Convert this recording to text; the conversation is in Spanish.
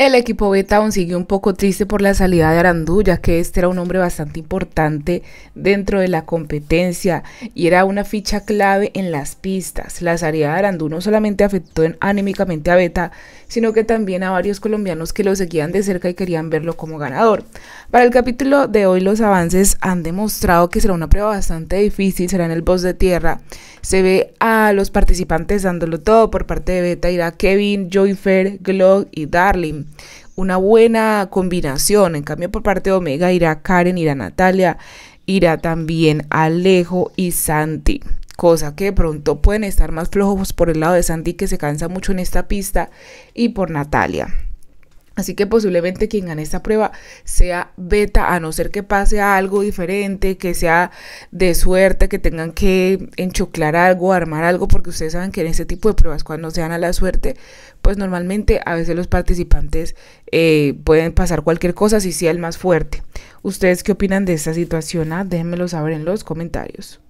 El equipo beta aún sigue un poco triste por la salida de Arandú, ya que este era un hombre bastante importante dentro de la competencia y era una ficha clave en las pistas. La salida de Arandú no solamente afectó anímicamente a Beta, sino que también a varios colombianos que lo seguían de cerca y querían verlo como ganador. Para el capítulo de hoy los avances han demostrado que será una prueba bastante difícil, será en el boss de tierra. Se ve a los participantes dándolo todo por parte de Beta, irá Kevin, Joyfer, Glock y Darling una buena combinación. En cambio, por parte de Omega irá Karen, irá Natalia, irá también Alejo y Santi. Cosa que pronto pueden estar más flojos por el lado de Santi que se cansa mucho en esta pista y por Natalia. Así que posiblemente quien gane esta prueba sea beta, a no ser que pase algo diferente, que sea de suerte, que tengan que enchoclar algo, armar algo, porque ustedes saben que en este tipo de pruebas, cuando se dan a la suerte, pues normalmente a veces los participantes eh, pueden pasar cualquier cosa si sea el más fuerte. ¿Ustedes qué opinan de esta situación? Ah, déjenmelo saber en los comentarios.